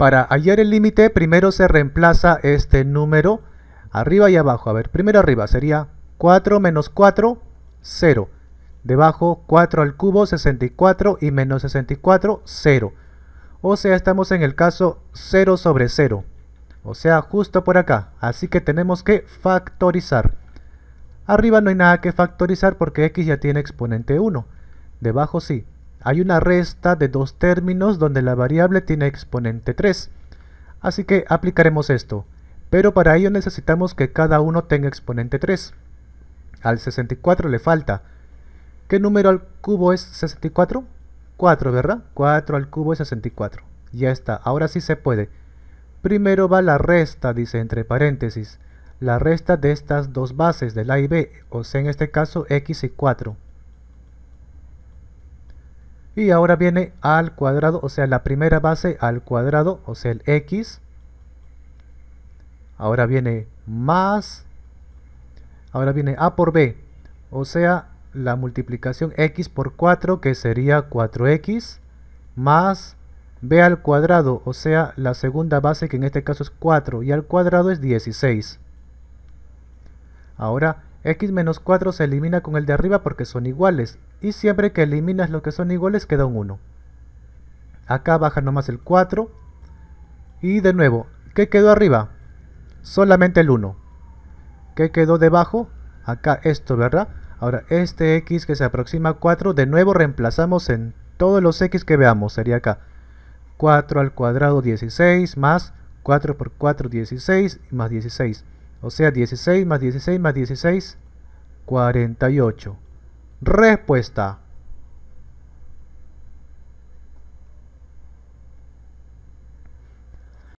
Para hallar el límite, primero se reemplaza este número arriba y abajo. A ver, primero arriba sería 4 menos 4, 0. Debajo 4 al cubo, 64 y menos 64, 0. O sea, estamos en el caso 0 sobre 0. O sea, justo por acá. Así que tenemos que factorizar. Arriba no hay nada que factorizar porque x ya tiene exponente 1. Debajo sí hay una resta de dos términos donde la variable tiene exponente 3. Así que aplicaremos esto, pero para ello necesitamos que cada uno tenga exponente 3. Al 64 le falta. ¿Qué número al cubo es 64? 4, ¿verdad? 4 al cubo es 64. Ya está, ahora sí se puede. Primero va la resta, dice entre paréntesis, la resta de estas dos bases del A y B, o sea en este caso x y 4 y ahora viene al cuadrado, o sea, la primera base al cuadrado, o sea, el x. Ahora viene más, ahora viene a por b, o sea, la multiplicación x por 4, que sería 4x, más b al cuadrado, o sea, la segunda base, que en este caso es 4, y al cuadrado es 16. Ahora, x menos 4 se elimina con el de arriba porque son iguales, y siempre que eliminas lo que son iguales queda un 1. Acá baja nomás el 4, y de nuevo, ¿qué quedó arriba? Solamente el 1. ¿Qué quedó debajo? Acá esto, ¿verdad? Ahora, este x que se aproxima a 4, de nuevo reemplazamos en todos los x que veamos, sería acá. 4 al cuadrado 16 más 4 por 4 16 más 16 o sea, 16 más 16 más 16, 48. Respuesta.